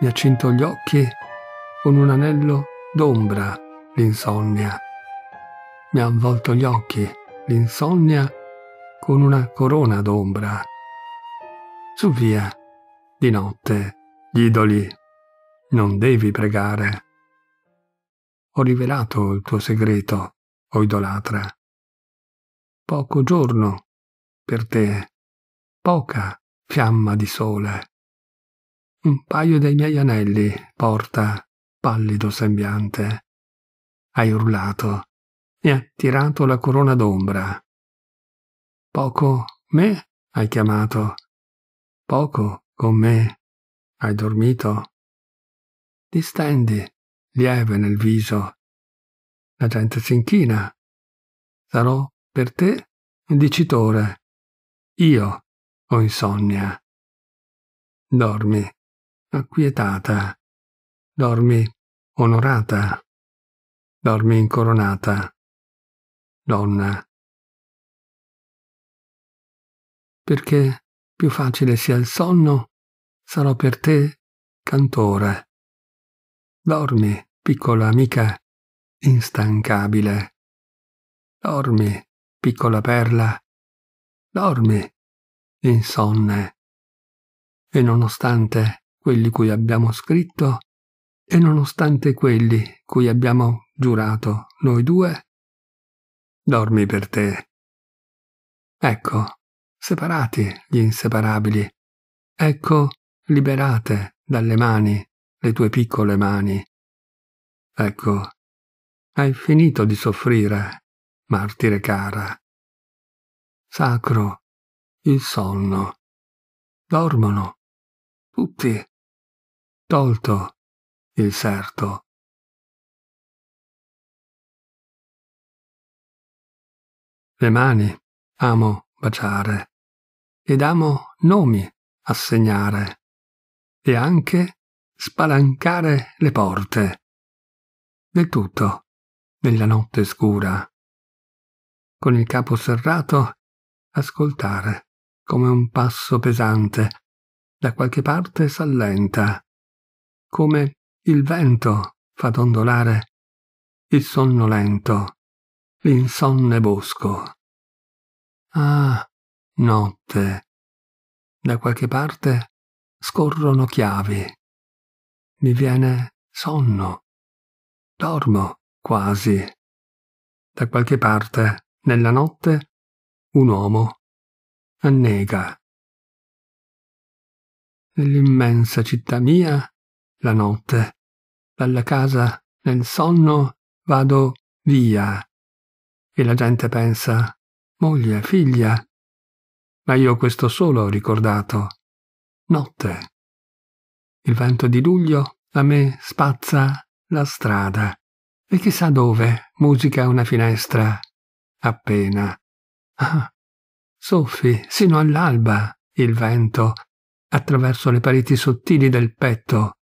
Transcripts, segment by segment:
mi accintò gli occhi con un anello d'ombra l'insonnia. Mi ha avvolto gli occhi l'insonnia con una corona d'ombra. Su via, di notte, gli idoli, non devi pregare. Ho rivelato il tuo segreto, o idolatra. Poco giorno per te, poca fiamma di sole un paio dei miei anelli, porta, pallido sembiante. Hai urlato e ha tirato la corona d'ombra. Poco me hai chiamato. Poco con me hai dormito. Distendi, lieve nel viso. La gente si inchina. Sarò per te dicitore. Io ho insonnia. Dormi acquietata. Dormi onorata. Dormi incoronata. Donna. Perché più facile sia il sonno, sarò per te cantora. Dormi, piccola amica, instancabile. Dormi, piccola perla. Dormi, insonne. E nonostante quelli cui abbiamo scritto, e nonostante quelli cui abbiamo giurato noi due, dormi per te. Ecco, separati gli inseparabili, ecco liberate dalle mani le tue piccole mani. Ecco, hai finito di soffrire, martire cara. Sacro, il sonno. Dormono, tutti tolto il sarto. Le mani amo baciare ed amo nomi assegnare e anche spalancare le porte. Del tutto nella notte scura. Con il capo serrato ascoltare come un passo pesante da qualche parte s'allenta come il vento fa dondolare il sonno lento, l'insonne bosco. Ah, notte. Da qualche parte scorrono chiavi. Mi viene sonno. Dormo quasi. Da qualche parte, nella notte, un uomo annega. Nell'immensa città mia la notte. Dalla casa, nel sonno, vado via. E la gente pensa, moglie, figlia. Ma io questo solo ho ricordato. Notte. Il vento di luglio a me spazza la strada. E chissà dove musica una finestra. Appena. Ah, soffi sino all'alba il vento attraverso le pareti sottili del petto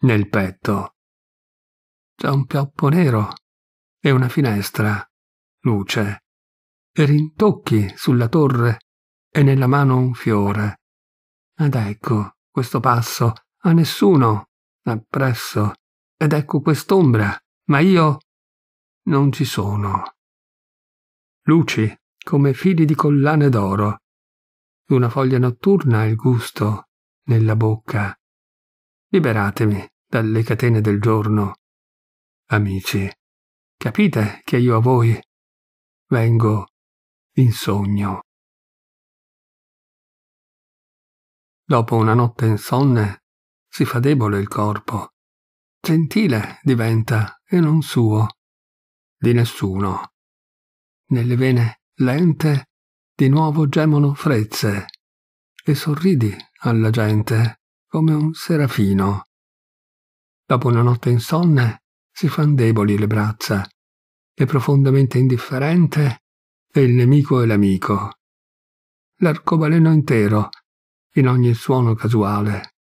nel petto. C'è un pioppo nero e una finestra, luce, e rintocchi sulla torre e nella mano un fiore. Ed ecco questo passo, a nessuno, appresso, ed ecco quest'ombra, ma io non ci sono. Luci come fili di collane d'oro, una foglia notturna il gusto nella bocca. Liberatemi dalle catene del giorno. Amici, capite che io a voi vengo in sogno. Dopo una notte insonne si fa debole il corpo, gentile diventa e non suo, di nessuno. Nelle vene lente di nuovo gemono frezze e sorridi alla gente come un serafino. Dopo una notte insonne si fan deboli le braccia e profondamente indifferente e il nemico e l'amico. L'arcobaleno intero, in ogni suono casuale,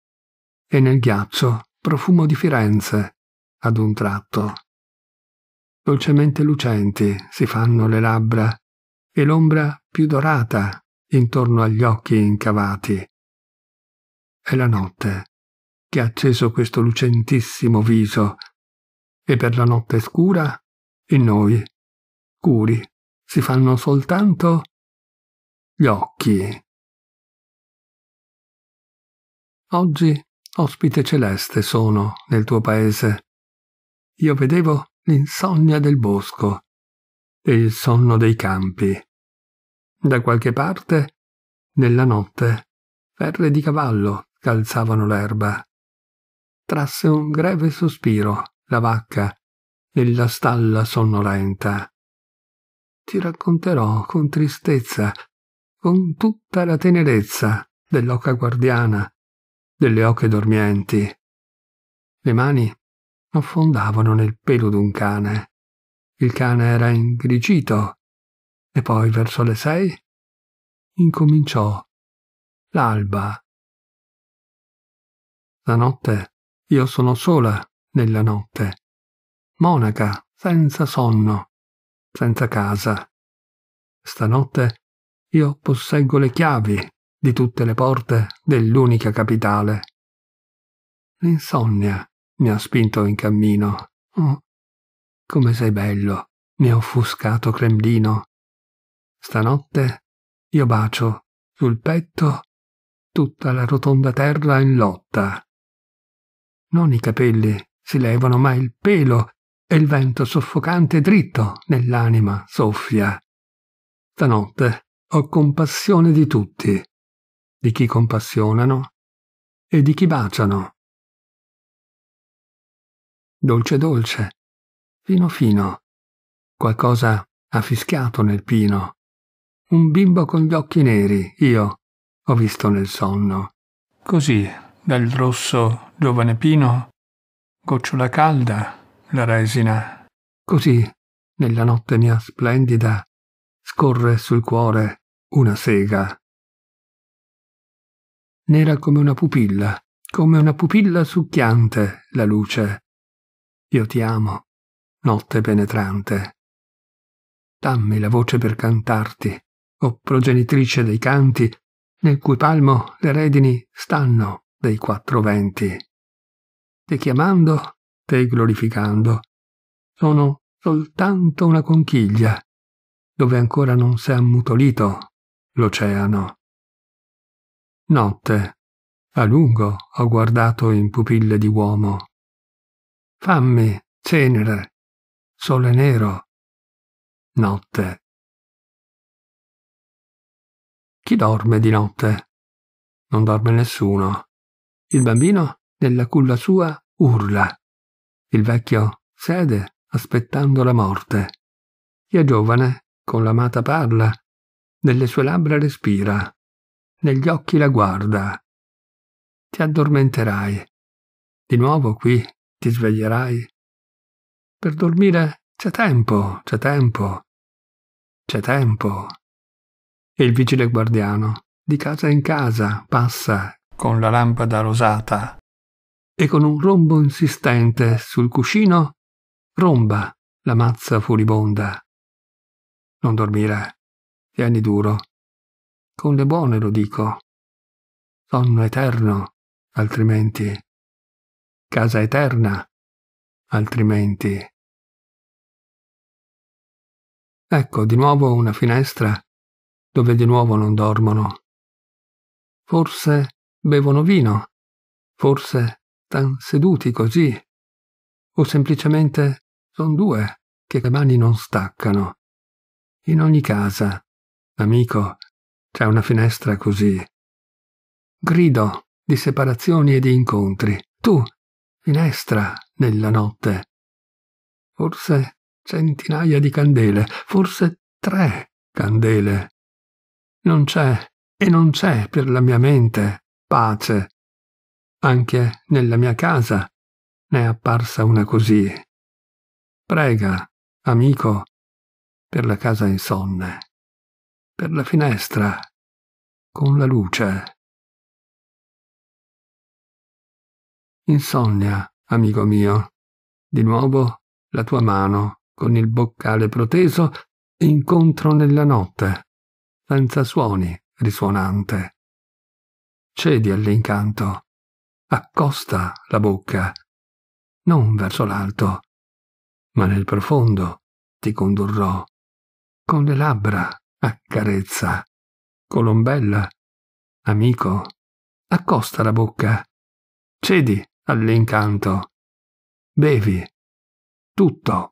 e nel ghiaccio profumo di Firenze, ad un tratto. Dolcemente lucenti si fanno le labbra e l'ombra più dorata intorno agli occhi incavati. È la notte che ha acceso questo lucentissimo viso, e per la notte scura in noi, curi, si fanno soltanto gli occhi. Oggi ospite celeste sono nel tuo paese. Io vedevo l'insonnia del bosco e il sonno dei campi. Da qualche parte, nella notte, ferre di cavallo calzavano l'erba trasse un greve sospiro la vacca nella stalla sonnolenta. Ti racconterò con tristezza, con tutta la tenerezza dell'oca guardiana, delle oche dormienti. Le mani affondavano nel pelo d'un cane. Il cane era ingrigito e poi verso le sei incominciò l'alba. La notte io sono sola nella notte, monaca senza sonno, senza casa. Stanotte io posseggo le chiavi di tutte le porte dell'unica capitale. L'insonnia mi ha spinto in cammino. Oh, come sei bello, mio offuscato Cremlino. Stanotte io bacio sul petto tutta la rotonda terra in lotta non i capelli, si levano, ma il pelo e il vento soffocante dritto nell'anima soffia. Stanotte ho compassione di tutti, di chi compassionano e di chi baciano. Dolce dolce, fino fino, qualcosa ha fischiato nel pino. Un bimbo con gli occhi neri, io, ho visto nel sonno. Così dal rosso giovane pino, gocciola calda, la resina. Così, nella notte mia splendida, scorre sul cuore una sega. Nera come una pupilla, come una pupilla succhiante la luce. Io ti amo, notte penetrante. Dammi la voce per cantarti, o progenitrice dei canti, nel cui palmo le redini stanno dei quattro venti. Te chiamando, te glorificando. Sono soltanto una conchiglia, dove ancora non si è ammutolito l'oceano. Notte, a lungo ho guardato in pupille di uomo. Fammi, cenere, sole nero, notte. Chi dorme di notte? Non dorme nessuno. Il bambino, nella culla sua, urla. Il vecchio sede aspettando la morte. La giovane, con l'amata parla, nelle sue labbra respira, negli occhi la guarda. Ti addormenterai. Di nuovo qui ti sveglierai. Per dormire c'è tempo, c'è tempo, c'è tempo. E il vigile guardiano, di casa in casa, passa con la lampada rosata e con un rombo insistente sul cuscino romba la mazza furibonda. Non dormire, tieni duro. Con le buone lo dico. Sonno eterno, altrimenti. Casa eterna, altrimenti. Ecco di nuovo una finestra dove di nuovo non dormono. Forse bevono vino, forse stan seduti così, o semplicemente son due che le mani non staccano. In ogni casa, amico, c'è una finestra così. Grido di separazioni e di incontri. Tu, finestra, nella notte. Forse centinaia di candele, forse tre candele. Non c'è e non c'è per la mia mente pace. Anche nella mia casa ne è apparsa una così. Prega, amico, per la casa insonne, per la finestra, con la luce. Insonnia, amico mio, di nuovo la tua mano, con il boccale proteso, incontro nella notte, senza suoni risuonante cedi all'incanto, accosta la bocca, non verso l'alto, ma nel profondo ti condurrò, con le labbra accarezza, colombella, amico, accosta la bocca, cedi all'incanto, bevi, tutto.